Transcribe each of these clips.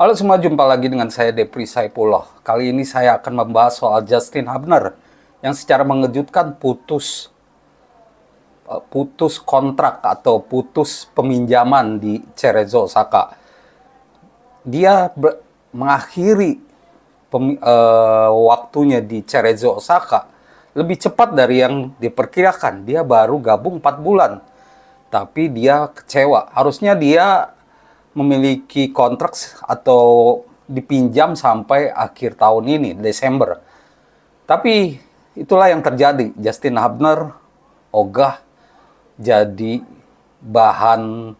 Halo semua, jumpa lagi dengan saya Depri Saipullah. Kali ini saya akan membahas soal Justin Hubner yang secara mengejutkan putus eh, putus kontrak atau putus peminjaman di Cerezo Osaka. Dia mengakhiri pem, uh, eh, waktunya di Cerezo Osaka lebih cepat dari yang diperkirakan. Dia baru gabung 4 bulan. Tapi dia kecewa. Harusnya dia memiliki kontrak atau dipinjam sampai akhir tahun ini Desember. Tapi itulah yang terjadi. Justin Hubner ogah jadi bahan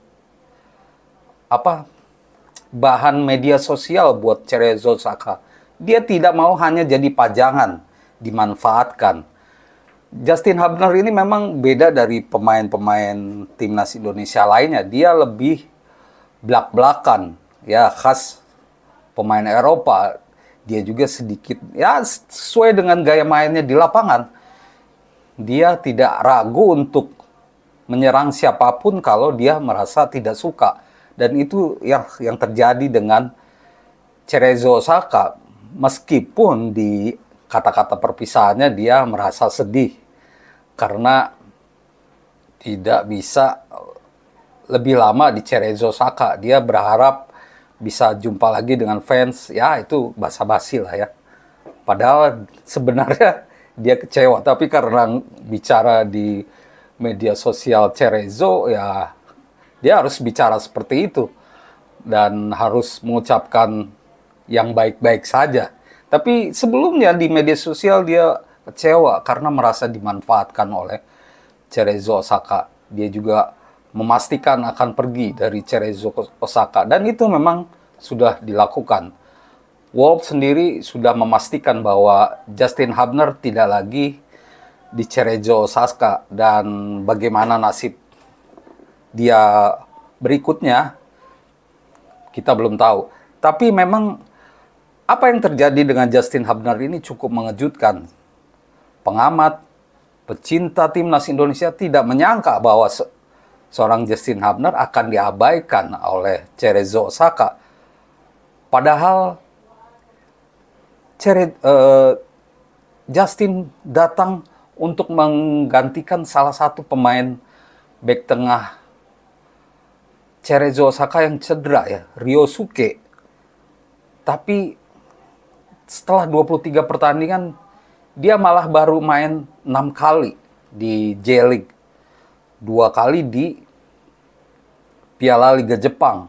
apa? bahan media sosial buat Cerezo Saka. Dia tidak mau hanya jadi pajangan, dimanfaatkan. Justin Hubner ini memang beda dari pemain-pemain timnas Indonesia lainnya. Dia lebih belak-belakan ya khas pemain Eropa dia juga sedikit ya sesuai dengan gaya mainnya di lapangan dia tidak ragu untuk menyerang siapapun kalau dia merasa tidak suka dan itu yang yang terjadi dengan Cerezo Saka meskipun di kata-kata perpisahannya dia merasa sedih karena tidak bisa lebih lama di Cerezo Saka. Dia berharap bisa jumpa lagi dengan fans. Ya, itu basa-basi lah ya. Padahal sebenarnya dia kecewa, tapi karena bicara di media sosial Cerezo ya dia harus bicara seperti itu dan harus mengucapkan yang baik-baik saja. Tapi sebelumnya di media sosial dia kecewa karena merasa dimanfaatkan oleh Cerezo Osaka. Dia juga memastikan akan pergi dari Cerezo Osaka dan itu memang sudah dilakukan. Wolf sendiri sudah memastikan bahwa Justin Hubner tidak lagi di Cerezo Osaka dan bagaimana nasib dia berikutnya kita belum tahu. Tapi memang apa yang terjadi dengan Justin Hubner ini cukup mengejutkan. Pengamat, pecinta timnas Indonesia tidak menyangka bahwa seorang Justin Hubner akan diabaikan oleh Cerezo Osaka. Padahal Cere, uh, Justin datang untuk menggantikan salah satu pemain back tengah Cerezo Osaka yang cedera ya, Rio Suke. Tapi setelah 23 pertandingan, dia malah baru main 6 kali di J-League dua kali di Piala Liga Jepang.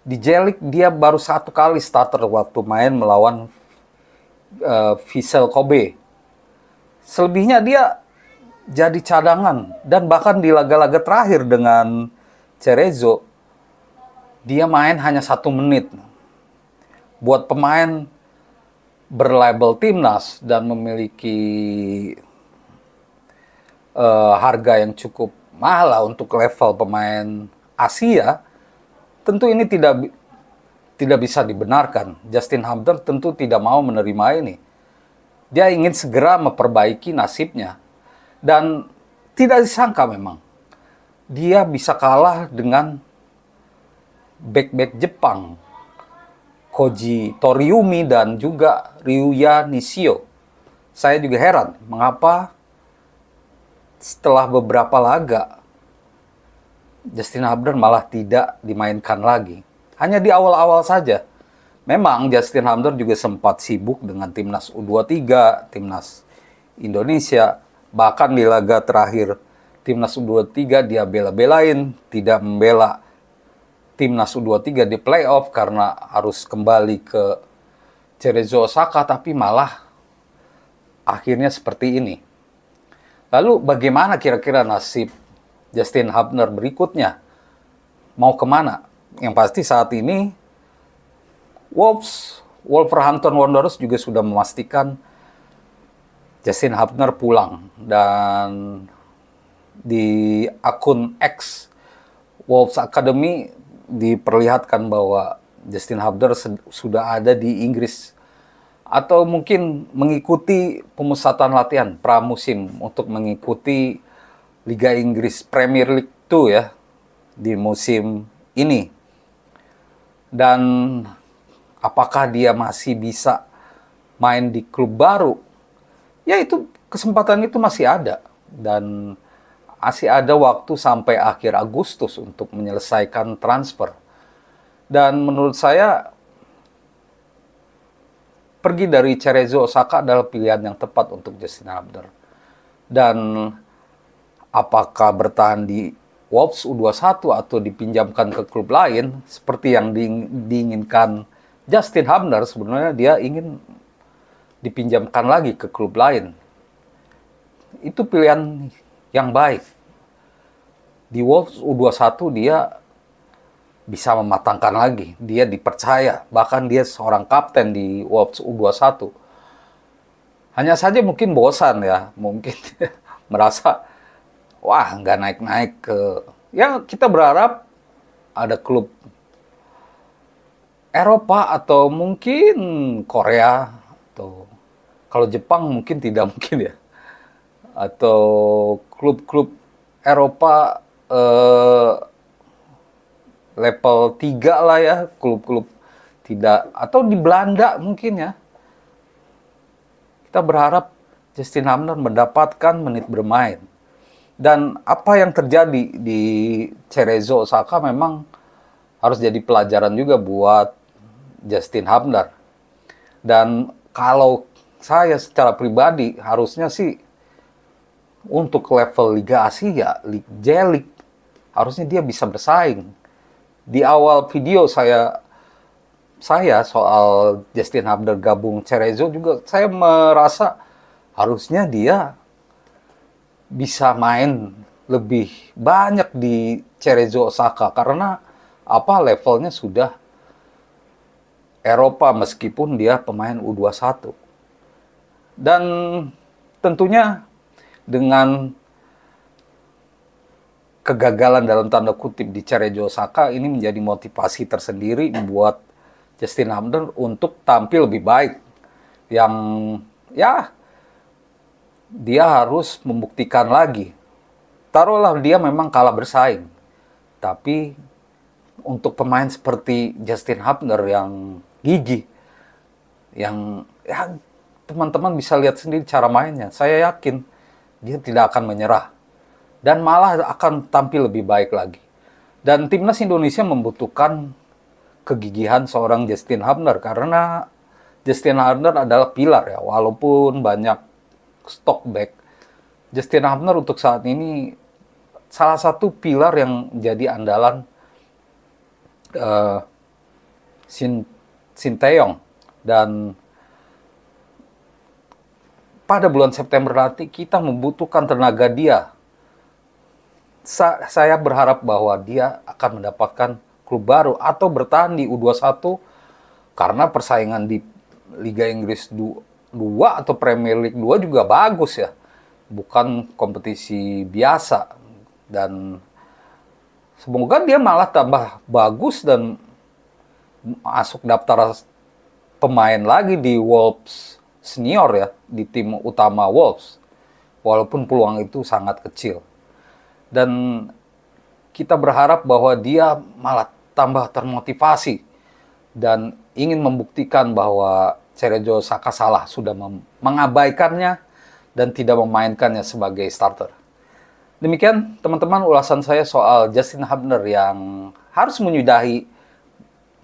Di Jelik dia baru satu kali starter waktu main melawan uh, Vissel Kobe. Selebihnya dia jadi cadangan dan bahkan di laga-laga terakhir dengan Cerezo dia main hanya satu menit. Buat pemain berlabel timnas dan memiliki uh, harga yang cukup mahal lah untuk level pemain Asia, tentu ini tidak tidak bisa dibenarkan. Justin Hamdan tentu tidak mau menerima ini. Dia ingin segera memperbaiki nasibnya. Dan tidak disangka memang dia bisa kalah dengan back-back Jepang. Koji Toriumi dan juga Ryuya Nishio. Saya juga heran mengapa setelah beberapa laga, Justin Hamdan malah tidak dimainkan lagi. Hanya di awal-awal saja. Memang Justin Hamdan juga sempat sibuk dengan timnas U23, timnas Indonesia, bahkan di laga terakhir timnas U23 dia bela-belain, tidak membela timnas U23 di playoff karena harus kembali ke Cerezo Osaka tapi malah akhirnya seperti ini Lalu bagaimana kira-kira nasib Justin Hubner berikutnya? Mau kemana? Yang pasti saat ini Wolves, Wolverhampton Wanderers juga sudah memastikan Justin Hubner pulang dan di akun X Wolves Academy diperlihatkan bahwa Justin Hubner sudah ada di Inggris atau mungkin mengikuti pemusatan latihan pramusim untuk mengikuti Liga Inggris Premier League 2 ya di musim ini. Dan apakah dia masih bisa main di klub baru? Ya itu kesempatan itu masih ada dan masih ada waktu sampai akhir Agustus untuk menyelesaikan transfer. Dan menurut saya pergi dari Cerezo Osaka adalah pilihan yang tepat untuk Justin Abner. Dan apakah bertahan di Wolves U21 atau dipinjamkan ke klub lain seperti yang diinginkan Justin Hamner sebenarnya dia ingin dipinjamkan lagi ke klub lain. Itu pilihan yang baik. Di Wolves U21 dia bisa mematangkan lagi. Dia dipercaya, bahkan dia seorang kapten di Wolves U21. Hanya saja mungkin bosan ya, mungkin merasa wah nggak naik-naik ke. Ya kita berharap ada klub Eropa atau mungkin Korea atau kalau Jepang mungkin tidak mungkin ya atau klub-klub Eropa eh, level 3 lah ya klub-klub tidak atau di Belanda mungkin ya. Kita berharap Justin Hamner mendapatkan menit bermain. Dan apa yang terjadi di Cerezo Osaka memang harus jadi pelajaran juga buat Justin Hamner. Dan kalau saya secara pribadi harusnya sih untuk level Liga Asia, Liga j harusnya dia bisa bersaing di awal video saya saya soal Justin Hubner gabung Cerezo juga saya merasa harusnya dia bisa main lebih banyak di Cerezo Osaka karena apa levelnya sudah Eropa meskipun dia pemain U21. Dan tentunya dengan kegagalan dalam tanda kutip di Cerejo Osaka ini menjadi motivasi tersendiri buat Justin Hamden untuk tampil lebih baik. Yang ya dia harus membuktikan lagi. Taruhlah dia memang kalah bersaing. Tapi untuk pemain seperti Justin Hamner yang gigih, yang ya teman-teman bisa lihat sendiri cara mainnya. Saya yakin dia tidak akan menyerah dan malah akan tampil lebih baik lagi. Dan timnas Indonesia membutuhkan kegigihan seorang Justin Hubner karena Justin Hubner adalah pilar ya walaupun banyak stock back Justin Hubner untuk saat ini salah satu pilar yang jadi andalan uh, Shin Sinteyong dan pada bulan September nanti kita membutuhkan tenaga dia sa saya berharap bahwa dia akan mendapatkan klub baru atau bertahan di U21 karena persaingan di Liga Inggris 2 atau Premier League 2 juga bagus ya. Bukan kompetisi biasa dan semoga dia malah tambah bagus dan masuk daftar pemain lagi di Wolves senior ya, di tim utama Wolves. Walaupun peluang itu sangat kecil dan kita berharap bahwa dia malah tambah termotivasi dan ingin membuktikan bahwa Cerejo Saka salah sudah mengabaikannya dan tidak memainkannya sebagai starter. Demikian teman-teman ulasan saya soal Justin Hubner yang harus menyudahi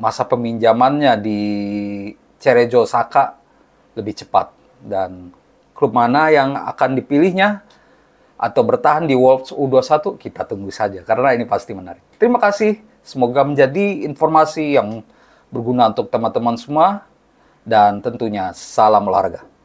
masa peminjamannya di Cerejo Saka lebih cepat dan klub mana yang akan dipilihnya atau bertahan di Wolves U21, kita tunggu saja karena ini pasti menarik. Terima kasih, semoga menjadi informasi yang berguna untuk teman-teman semua dan tentunya salam olahraga.